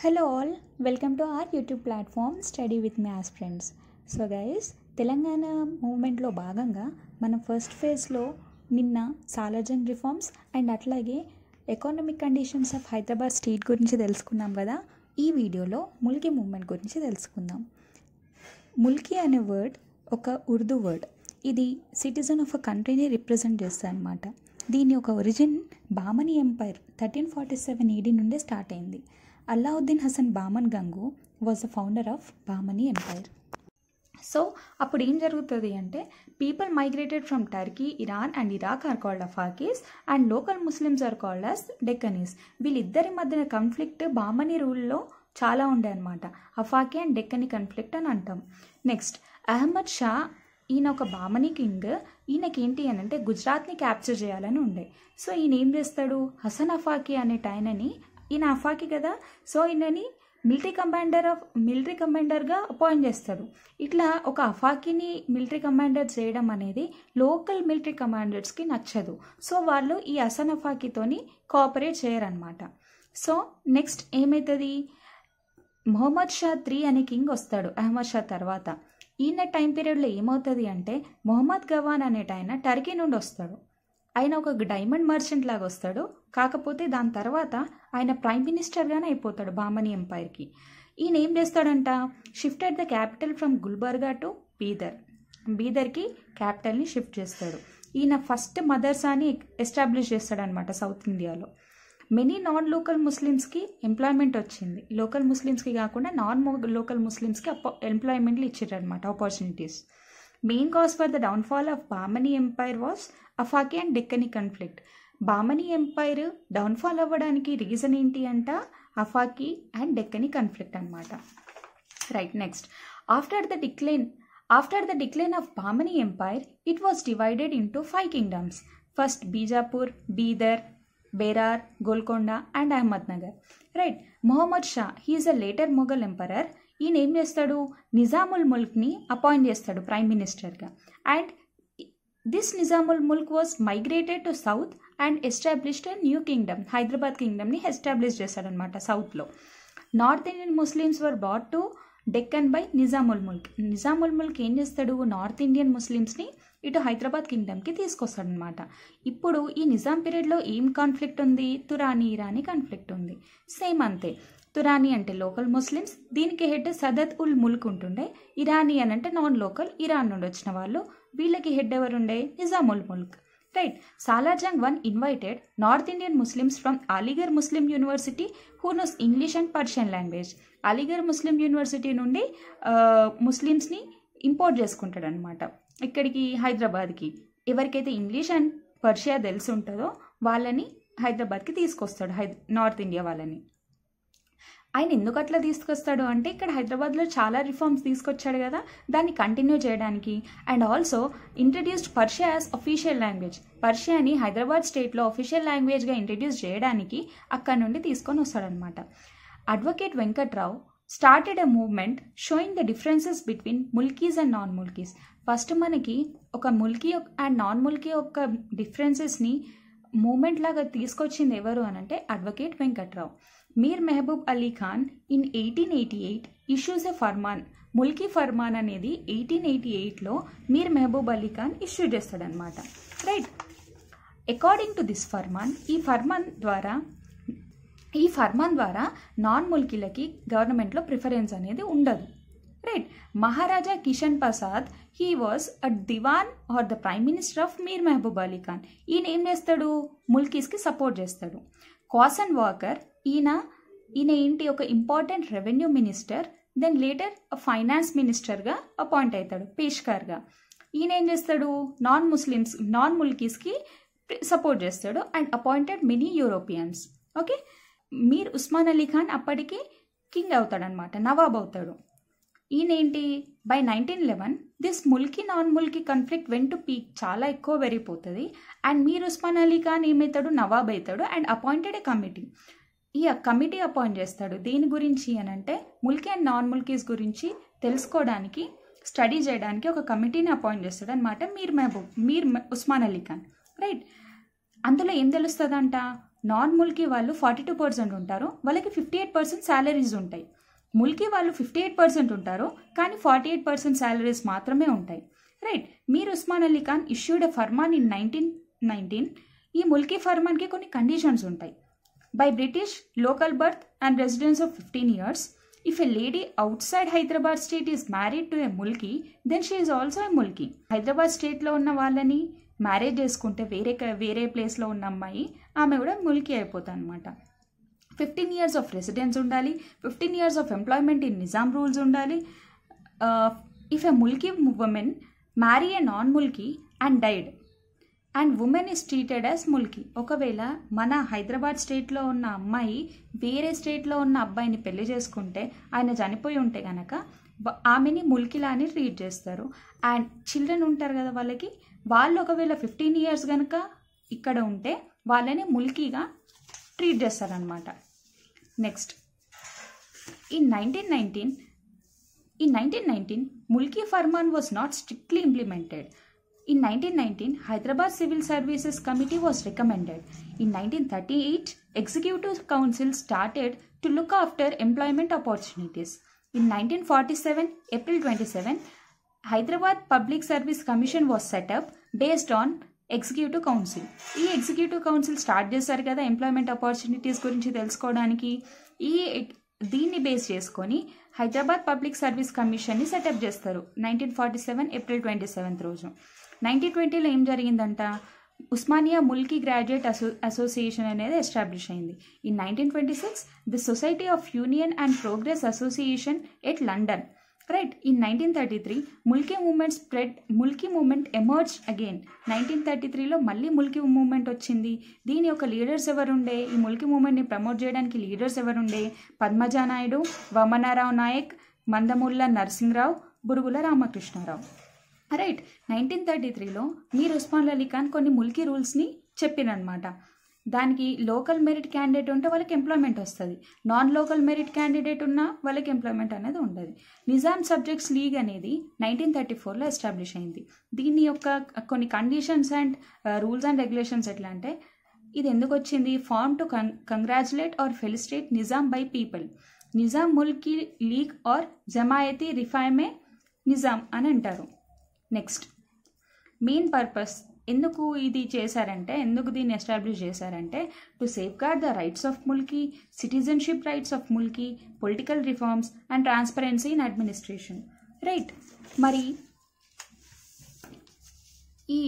Hello all welcome to are YouTube platform study with me friends so guys Telangana మూవ్మెంట్లో భాగంగా మనం first ఫేజ్లో నిన్న Salar Jung reforms and అట్లాగే economic conditions of Hyderabad state గురించి తెలుసుకున్నాం కదా ఈ వీడియోలో ముల్కీ మూవ్మెంట్ గురించి తెలుసుకుందాం ముల్కీ అనే వర్డ్ ఒక ఉర్దూ వర్డ్ ఇది సిటిజన్ ఆఫ్ అ కంట్రీని రిప్రజెంట్ చేస్తుంది అనమాట దీని ఒక origin Bahmani empire thirteen forty seven AD నుండే స్టార్ట్ అయింది Allauddin Hasan Bahman Gangu was the founder of Bahmani empire so అప్పుడు ఏం జరుగుతుంది అంటే people migrated from Turkey Iran and Iraq are called Afaqis and local Muslims are called as Deccanis వీళ్ళిద్దరి మధ్యన కన్ఫ్లిక్ట్ బామని రూల్లో చాలా ఉండే అనమాట అఫాకీ అండ్ డెక్కనీ కన్ఫ్లిక్ట్ అని అంటాం నెక్స్ట్ అహ్మద్ షా ఈయన ఒక బామని కింగ్ ఈయనకి ఏంటి అని అంటే గుజరాత్ని క్యాప్చర్ చేయాలని ఉండే సో ఈయన ఏం చేస్తాడు హసన్ అఫాకీ అనే టైనని ఈయన అఫాకి కదా సో ఈయనని మిలిటరీ కమాండర్ ఆఫ్ మిలిటరీ కమాండర్గా అపాయింట్ చేస్తాడు ఇట్లా ఒక అఫాకిని మిలిటరీ కమాండర్ చేయడం అనేది లోకల్ మిలిటరీ కమాండర్స్కి నచ్చదు సో వాళ్ళు ఈ అసన్ అఫాకితోని కోఆపరేట్ చేయరనమాట సో నెక్స్ట్ ఏమవుతుంది మొహమ్మద్ షా త్రీ అనే కింగ్ వస్తాడు అహ్మద్ షా తర్వాత ఈయన టైం పీరియడ్లో ఏమవుతుంది అంటే మొహమ్మద్ గవాన్ అనేట ఆయన టర్కీ నుండి వస్తాడు ఆయన ఒక డైమండ్ మర్చెంట్ లాగా వస్తాడు కాకపోతే దాని తర్వాత ఆయన ప్రైమ్ మినిస్టర్గానే అయిపోతాడు బామని ఎంపైర్కి ఈయన ఏం చేస్తాడంట shift at the capital from Gulbarga to Bidar బీదర్కి క్యాపిటల్ని షిఫ్ట్ చేస్తాడు ఈయన ఫస్ట్ మదర్సాని ఎస్టాబ్లిష్ చేస్తాడనమాట సౌత్ ఇండియాలో మెనీ నాన్ లోకల్ ముస్లిమ్స్కి ఎంప్లాయ్మెంట్ వచ్చింది లోకల్ ముస్లిమ్స్కి కాకుండా నాన్ లోకల్ ముస్లిమ్స్కి ఎంప్లాయ్మెంట్లు ఇచ్చారనమాట opportunities main cause for the downfall of Bahmani empire was Afaqi and Deccani conflict Bahmani empire downfall అవ్వడానికి రీజన్ ఏంటి అంట అఫాకి అండ్ డెక్కని కన్ఫ్లిక్ట్ అనమాట right next after the decline after the decline of Bahmani empire it was divided into five kingdoms first Bijapur Bidar Berar Golconda and Ahmednagar right Mohammed Shah he is a later Mughal emperor ఈయన ఏం చేస్తాడు నిజాముల్ ముల్క్ని appoint చేస్తాడు prime మినిస్టర్గా and this Nizamul Mulk was migrated to south and established new kingdom Hyderabad కింగ్డమ్ని establish చేశాడనమాట సౌత్లో north Indian Muslims were brought to Deccan by Nizamul Mulk Nizamul Mulk ఏం చేస్తాడు నార్త్ ఇండియన్ ముస్లిమ్స్ని ఇటు హైదరాబాద్ కింగ్డమ్కి తీసుకొస్తాడనమాట ఇప్పుడు ఈ నిజాం పీరియడ్లో ఏం కాన్ఫ్లిక్ట్ ఉంది తురాని ఇరానీ కాన్ఫ్లిక్ట్ ఉంది సేమ్ అంతే తురానీ అంటే లోకల్ ముస్లిమ్స్ దీనికి హెడ్ సదత్ ఉల్ ముల్క్ ఉంటుండే ఇరానీ అని అంటే నాన్ లోకల్ ఇరాన్ నుండి వచ్చిన వాళ్ళు వీళ్ళకి హెడ్ ఎవరుండే Nizamul Mulk right Salar Jung one invited north Indian Muslims from Aligarh Muslim university who knows English and Persian language Aligarh Muslim university నుండి ముస్లిమ్స్ని ఇంపోర్ట్ చేసుకుంటాడు అనమాట ఇక్కడికి హైదరాబాద్కి ఎవరికైతే ఇంగ్లీష్ అండ్ పర్షియా తెలిసి ఉంటుందో వాళ్ళని హైదరాబాద్కి తీసుకొస్తాడు హై నార్త్ ఇండియా వాళ్ళని ఆయన ఎందుకు అట్లా తీసుకొస్తాడు అంటే ఇక్కడ హైదరాబాద్లో చాలా రిఫార్మ్స్ తీసుకొచ్చాడు కదా దాన్ని కంటిన్యూ చేయడానికి and also introduced Persia as official language పర్షియాని హైదరాబాద్ స్టేట్లో అఫీషియల్ లాంగ్వేజ్గా ఇంట్రడ్యూస్ చేయడానికి అక్కడ నుండి తీసుకొని వస్తాడనమాట advocate Venkatrao started a movement showing the differences between Mulkis and non Mulkis first మనకి ఒక ముల్కీ అండ్ నాన్ ముల్కీ యొక్క డిఫరెన్సెస్ని మూమెంట్ లాగా తీసుకొచ్చింది ఎవరు అని అంటే advocate Venkatrao Mir Mehboob Ali Khan in eighteen eighty eight issues a farman Mulki farman అనేది ఎయిటీన్ ఎయిటీ ఎయిట్లో మీర్ మెహబూబ్ అలీ ఖాన్ ఇష్యూ చేస్తాడనమాట right according to this farman ఈ ఫర్మాన్ ద్వారా ఈ ఫర్మాన్ ద్వారా నాన్ ముల్కీలకి గవర్నమెంట్లో ప్రిఫరెన్స్ అనేది ఉండదు right Maharaja Kishan Prasad he was a Diwan or the prime minister of Mir Mahbub Ali Khan ఈయన ఏం చేస్తాడు ముల్కీస్కి సపోర్ట్ చేస్తాడు కాసన్ వాకర్ ఈయన ఈయన ఏంటి ఒక important revenue minister then later finance మినిస్టర్గా అపాయింట్ అవుతాడు పేష్కర్గా ఈయన ఏం చేస్తాడు నాన్ ముస్లిమ్స్ నాన్ ముల్కీస్కి సపోర్ట్ చేస్తాడు and appointed many Europeans okay Mir Usman Ali Khan అప్పటికి కింగ్ అవుతాడనమాట నవాబ్ అవుతాడు ఈయనేంటి by nineteen eleven this Mulki non Mulki conflict went to peak చాలా ఎక్కువ పెరిగిపోతుంది అండ్ మీర్ ఉస్మాన్ అలీ ఖాన్ ఏమవుతాడు నవాబ్ అవుతాడు అండ్ అపాయింటెడ్ ఏ కమిటీ ఈ కమిటీ అపాయింట్ చేస్తాడు దేని గురించి అని అంటే ముల్కీ అండ్ నాన్ ముల్కీస్ గురించి తెలుసుకోవడానికి స్టడీ చేయడానికి ఒక కమిటీని అపాయింట్ చేస్తాడు అనమాట మీర్ మహబూబ్ మీర్ ఉస్మాన్ అలీ ఖాన్ రైట్ అందులో ఏం తెలుస్తుందంట నాన్ ముల్కీ వాళ్ళు ఫార్టీ టూ పర్సెంట్ ఉంటారు వాళ్ళకి ఫిఫ్టీ ఎయిట్ పర్సెంట్ శాలరీస్ ఉంటాయి ముల్కీ వాళ్ళు ఫిఫ్టీ ఎయిట్ పర్సెంట్ ఉంటారు కానీ ఫార్టీ ఎయిట్ పర్సెంట్ శాలరీస్ మాత్రమే ఉంటాయి right Mir Usman Ali Khan issued a farman in nineteen nineteen ఈ ముల్కీ ఫర్మాన్కి కొన్ని కండిషన్స్ ఉంటాయి by British local birth and residence of fifteen years if a lady outside Hyderabad state is married to a Mulki then she is also a Mulki Hyderabad స్టేట్లో ఉన్న వాళ్ళని marriage చేసుకుంటే వేరే వేరే ప్లేస్లో ఉన్న అమ్మాయి ఆమె కూడా ముల్కీ అయిపోతా అనమాట ఫిఫ్టీన్ ఇయర్స్ ఆఫ్ రెసిడెన్స్ ఉండాలి fifteen years of employment in Nizam rules ఉండాలి if a Mulki women marry a non Mulki and died and women is treated as Mulki ఒకవేళ మన హైదరాబాద్ స్టేట్లో ఉన్న అమ్మాయి వేరే స్టేట్లో ఉన్న అబ్బాయిని పెళ్లి చేసుకుంటే ఆయన చనిపోయి ఉంటే కనుక ఆమెని ముల్కిలా అని ట్రీట్ చేస్తారు అండ్ చిల్డ్రన్ ఉంటారు కదా వాళ్ళకి వాళ్ళు ఒకవేళ ఫిఫ్టీన్ ఇయర్స్ కనుక ఇక్కడ ఉంటే వాళ్ళని ముల్కీగా ట్రీట్ చేస్తారనమాట Next, in 1919, in 1919, Mulki Farman was not strictly implemented. In 1919, Hyderabad Civil Services Committee was recommended. In 1938, Executive Council started to look after employment opportunities. In 1947, April 27, Hyderabad Public Service Commission was set up based on executive council ఈ executive council start చేశారు కదా employment opportunities గురించి తెలుసుకోవడానికి ఈ దీన్ని base చేసుకొని Hyderabad public service కమిషన్ని set up చేస్తారు nineteen forty seven April twenty seventh రోజు నైన్టీన్ ట్వంటీలో ఏం జరిగిందంట ఉస్మానియా ముల్కీ గ్రాడ్యుయేట్ అసో అసోసియేషన్ అనేది ఎస్టాబ్లిష్ అయింది in nineteen twenty six the society of union and progress association at London in nineteen thirty three Mulki movement spread Mulki movement emerge again nineteen thirty త్రీలో మళ్ళీ Mulki moment వచ్చింది దీని యొక్క లీడర్స్ ఎవరుండే ఈ ముల్కీ మూమెంట్ని ప్రమోట్ చేయడానికి లీడర్స్ ఎవరుండే Padmaja Naidu Vamanarao Naik Mandamula Narasimharao Burgula Ramakrishnarao right nineteen thirty త్రీలో మీర్ ఉస్మాన్ అలీ ఖాన్ కొన్ని ముల్కీ రూల్స్ని చెప్పిరనమాట దానికి లోకల్ మెరిట్ క్యాండిడేట్ ఉంటే వాళ్ళకి ఎంప్లాయ్మెంట్ వస్తుంది నాన్ లోకల్ మెరిట్ క్యాండిడేట్ ఉన్నా వాళ్ళకి ఎంప్లాయ్మెంట్ అనేది ఉండదు నిజాం సబ్జెక్ట్స్ లీగ్ అనేది నైన్టీన్ థర్టీ ఫోర్లో ఎస్టాబ్లిష్ అయింది దీని యొక్క కొన్ని conditions and rules and regulations ఎట్లా అంటే ఇది ఎందుకు వచ్చింది form to con congratulate or felicitate Nizam by people Nizam Mulki league or Jamiati Rifahe Nizam అని అంటారు నెక్స్ట్ మెయిన్ పర్పస్ ఎందుకు ఇది చేశారంటే ఎందుకు దీన్ని ఎస్టాబ్లిష్ చేశారంటే to safeguard the rights of Mulki citizenship rights of Mulki political reforms and transparency in administration right మరి ఈ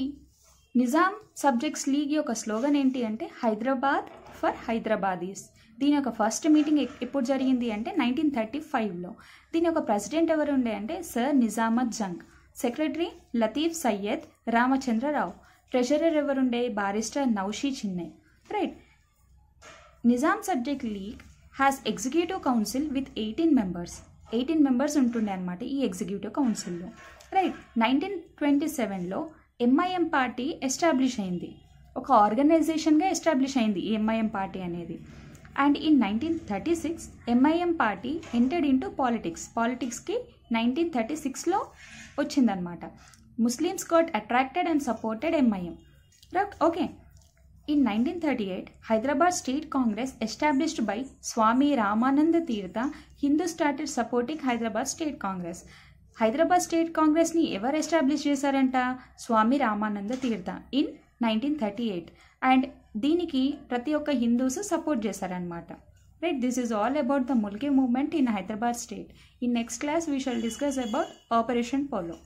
నిజాం సబ్జెక్ట్స్ లీగ్ యొక్క స్లోగన్ ఏంటి అంటే హైదరాబాద్ ఫర్ హైదరాబాదీస్ దీని యొక్క ఫస్ట్ మీటింగ్ ఎప్పుడు జరిగింది అంటే నైన్టీన్ థర్టీ ఫైవ్లో దీని యొక్క ప్రెసిడెంట్ ఎవరు ఉండే అంటే sir Nizamat Jung secretary Latif Syed Ramachandrarao treasurer ఎవరుండే barrister Naushi Chinoy right Nizam subject league has executive council with eighteen members eighteen members ఉంటుండే అనమాట ఈ ఎగ్జిక్యూటివ్ కౌన్సిల్లో రైట్ నైన్టీన్ ట్వంటీ సెవెన్లో ఎంఐఎం పార్టీ ఎస్టాబ్లిష్ అయింది ఒక ఆర్గనైజేషన్గా ఎస్టాబ్లిష్ అయింది ఈ ఎంఐఎం పార్టీ అనేది and in nineteen thirty six MIM party entered into politics పాలిటిక్స్కి నైన్టీన్ థర్టీ సిక్స్లో వచ్చిందనమాట Muslims got attracted and supported MIM. Right? Okay. In 1938, Hyderabad State Congress established by Swami Ramananda Tirtha, Hindus started supporting Hyderabad State Congress. Hyderabad state కాంగ్రెస్ని ఎవరు establish చేశారంట Swami Ramananda Tirtha in nineteen thirty eight and దీనికి ప్రతి ఒక్క Hindus support చేశారనమాట right this is all about the Mulki movement in Hyderabad state in next class we shall discuss about Operation polo